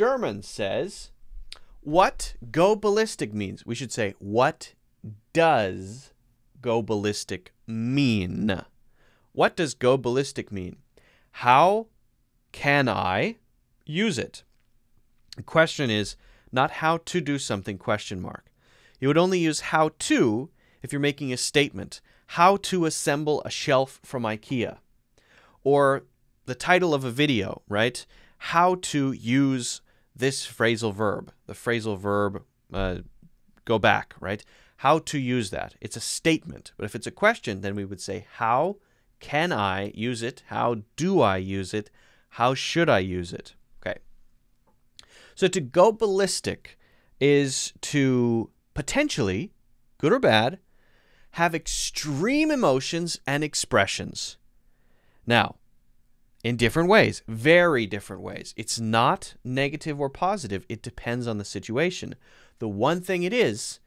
German says, What go ballistic means. We should say, What does go ballistic mean? What does go ballistic mean? How can I use it? The question is not how to do something question mark. You would only use how to if you're making a statement. How to assemble a shelf from IKEA. Or the title of a video, right? How to use this phrasal verb, the phrasal verb, uh, go back, right? How to use that. It's a statement. But if it's a question, then we would say, how can I use it? How do I use it? How should I use it? Okay. So to go ballistic is to potentially, good or bad, have extreme emotions and expressions. Now, in different ways, very different ways. It's not negative or positive, it depends on the situation. The one thing it is,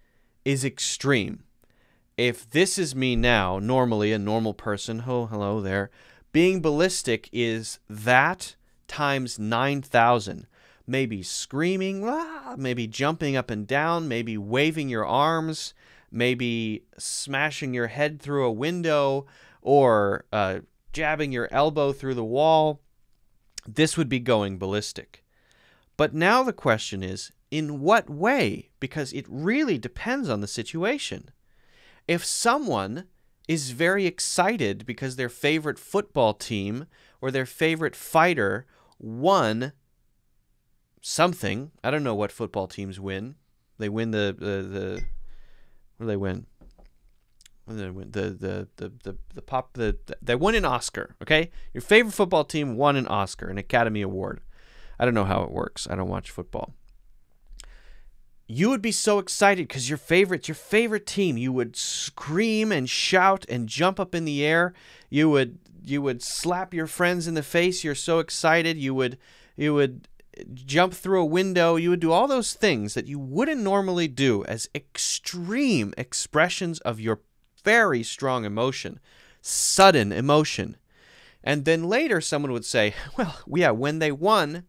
is extreme. If this is me now, normally a normal person, oh, hello there, being ballistic is that times 9,000. Maybe screaming, ah, maybe jumping up and down, maybe waving your arms, maybe smashing your head through a window, or uh, jabbing your elbow through the wall, this would be going ballistic. But now the question is in what way? Because it really depends on the situation. If someone is very excited because their favorite football team or their favorite fighter won something, I don't know what football teams win. They win the, the, the what do they win? the the the the, the pop the, the, they won an Oscar. Okay, your favorite football team won an Oscar, an Academy Award. I don't know how it works. I don't watch football. You would be so excited because your favorite, your favorite team. You would scream and shout and jump up in the air. You would you would slap your friends in the face. You're so excited. You would you would jump through a window. You would do all those things that you wouldn't normally do as extreme expressions of your very strong emotion, sudden emotion. And then later someone would say, well, yeah, when they won,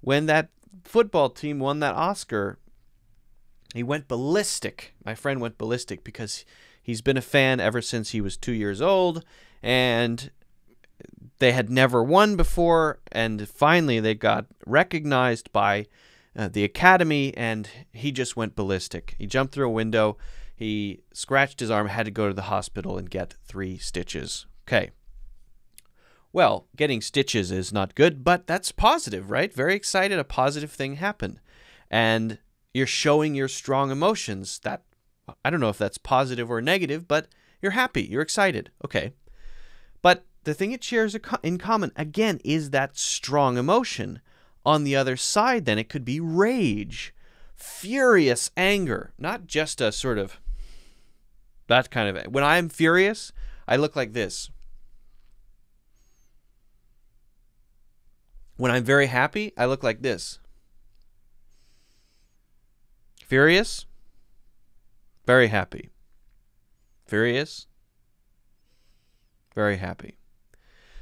when that football team won that Oscar, he went ballistic. My friend went ballistic because he's been a fan ever since he was two years old, and they had never won before. And finally, they got recognized by uh, the Academy, and he just went ballistic. He jumped through a window he scratched his arm, had to go to the hospital and get three stitches. Okay. Well, getting stitches is not good, but that's positive, right? Very excited, a positive thing happened. And you're showing your strong emotions. That I don't know if that's positive or negative, but you're happy, you're excited. Okay. But the thing it shares in common again is that strong emotion. On the other side, then it could be rage, furious anger, not just a sort of that's kind of it. When I'm furious, I look like this. When I'm very happy, I look like this. Furious, very happy. Furious, very happy.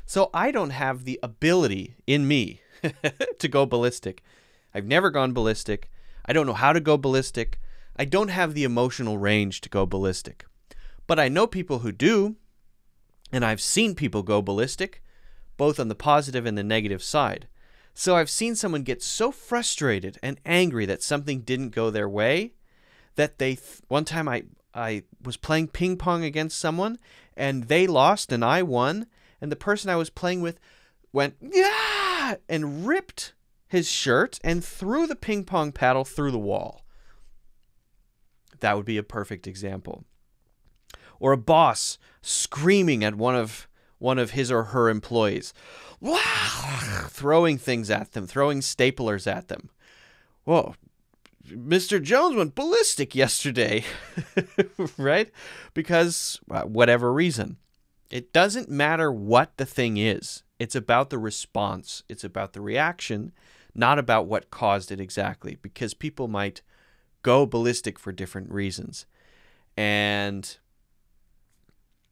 So I don't have the ability in me to go ballistic. I've never gone ballistic. I don't know how to go ballistic. I don't have the emotional range to go ballistic. But I know people who do, and I've seen people go ballistic, both on the positive and the negative side. So I've seen someone get so frustrated and angry that something didn't go their way that they th one time I I was playing ping pong against someone and they lost and I won and the person I was playing with went yeah and ripped his shirt and threw the ping pong paddle through the wall. That would be a perfect example or a boss screaming at one of one of his or her employees, throwing things at them, throwing staplers at them. Whoa, Mr. Jones went ballistic yesterday, right? Because uh, whatever reason. It doesn't matter what the thing is. It's about the response. It's about the reaction, not about what caused it exactly, because people might go ballistic for different reasons. And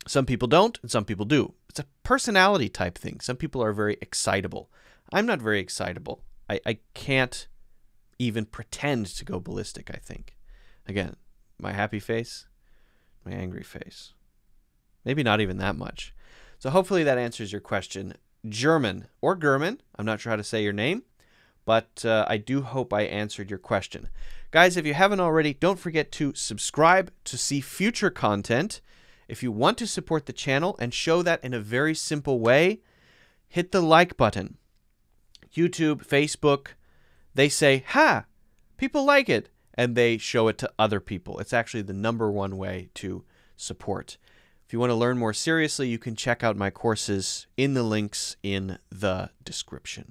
some people don't, and some people do. It's a personality type thing. Some people are very excitable. I'm not very excitable. I, I can't even pretend to go ballistic, I think. Again, my happy face, my angry face. Maybe not even that much. So hopefully that answers your question. German or German, I'm not sure how to say your name, but uh, I do hope I answered your question. Guys, if you haven't already, don't forget to subscribe to see future content if you want to support the channel and show that in a very simple way, hit the like button. YouTube, Facebook, they say, ha, people like it, and they show it to other people. It's actually the number one way to support. If you want to learn more seriously, you can check out my courses in the links in the description.